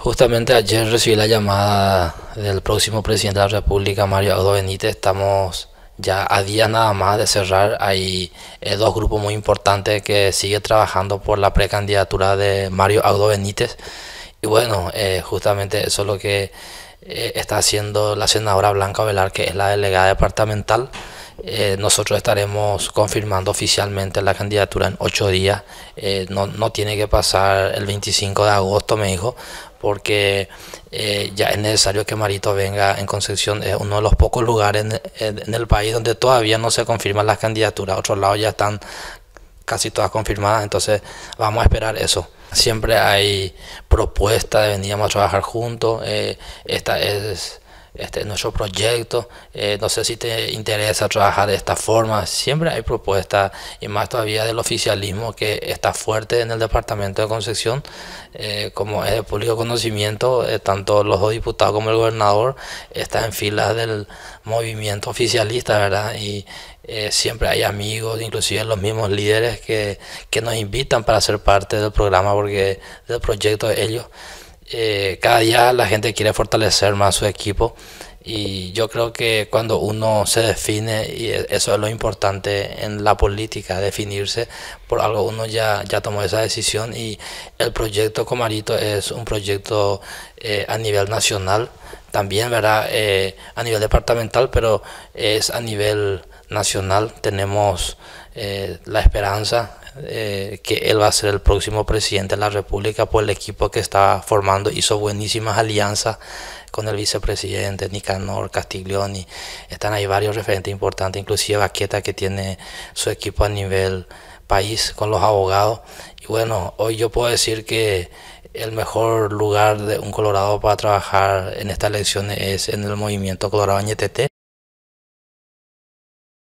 Justamente ayer recibí la llamada del próximo presidente de la República, Mario Aldo Benítez. Estamos ya a día nada más de cerrar. Hay eh, dos grupos muy importantes que sigue trabajando por la precandidatura de Mario Audo Benítez. Y bueno, eh, justamente eso es lo que eh, está haciendo la senadora Blanca Velar, que es la delegada departamental. Eh, nosotros estaremos confirmando oficialmente la candidatura en ocho días. Eh, no, tiene que pasar el 25 de agosto, me dijo, porque eh, ya es necesario que Marito venga en Concepción. Es uno de los pocos lugares en, el país donde todavía no se confirman las candidaturas. otro lado ya están casi todas confirmadas, entonces vamos a esperar eso. Siempre hay propuestas de veníamos a trabajar juntos. esta es este, nuestro proyecto, eh, no sé si te interesa trabajar de esta forma, siempre hay propuestas y más todavía del oficialismo que está fuerte en el departamento de Concepción, eh, como es de público conocimiento, eh, tanto los dos diputados como el gobernador están en filas del movimiento oficialista, ¿verdad? Y siempre hay amigos, inclusive los mismos líderes que, nos invitan para ser parte del programa, porque del proyecto de ellos. Eh, cada día la gente quiere fortalecer más su equipo y yo creo que cuando uno se define, y e, eso es lo importante en la política, definirse por algo, uno ya, ya tomó esa decisión y el proyecto Comarito es un proyecto eh, a nivel nacional, también ¿verdad? Eh, a nivel departamental, pero es a nivel nacional tenemos eh, la esperanza eh, que él va a ser el próximo presidente de la República por el equipo que está formando. Hizo buenísimas alianzas con el vicepresidente Nicanor Castiglioni. Están ahí varios referentes importantes, inclusive Baqueta que tiene su equipo a nivel país con los abogados. Y bueno, hoy yo puedo decir que el mejor lugar de un Colorado para trabajar en estas elecciones es en el movimiento Colorado NTT.